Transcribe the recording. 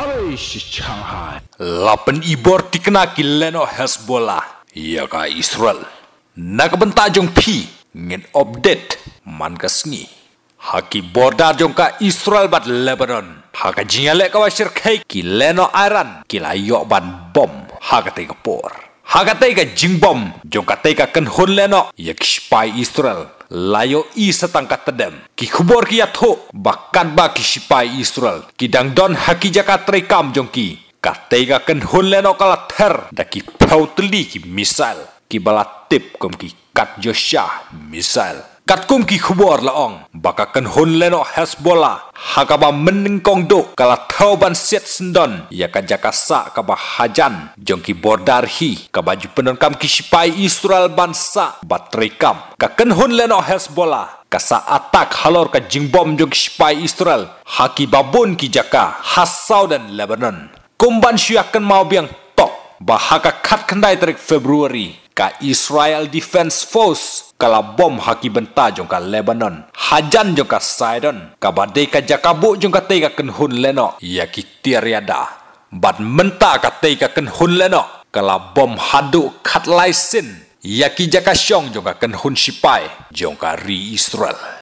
Arish Shanghai. Lapan ibor dikenaki Leno Hezbollah. Ya kah Israel. nak bentar jong pi ngin update man kasngi. Haki border jong kah Israel bat Lebanon. Haka jingalek kawasir kai Leno Iran kila yok ban bom. Haka tegapur. Hagatay ka jingbom, jong katay ka kan hon leno, yak spy Israel. Layo i setang kata dem. Ki khubor ki yatho, bakkan ba ki spy Israel. Ki don haki jaka trekam jong ki. katai ka kan hon leno kala ter, da ki pautli ki misal. Ki balat tip kum ki kat josha misal kat ki khubor la ong baka kan hun leno hasbola hakaba menengkong do kala ban set sendon ya ka jakasa ka bahajan jongki bordar hi ka baju penonkam ki sipai israel bansa batrekam ka kan hun leno hasbola kasa atak halor ka jingbom jong sipai israel haki babun ki jaka hasau dan lebanon kumban syakan mau biang tok bahaka kat kendai tarik februari ka Israel Defense Force kala bom haki benta jong Lebanon hajan jangka Sidon ka badai ka Jakabu jong ka tega ken hun leno ya ki tiariada bat menta ka tega ken hun leno kala bom haduk kat laisin ya ki jaka syong jong ka ken hun sipai jong ri Israel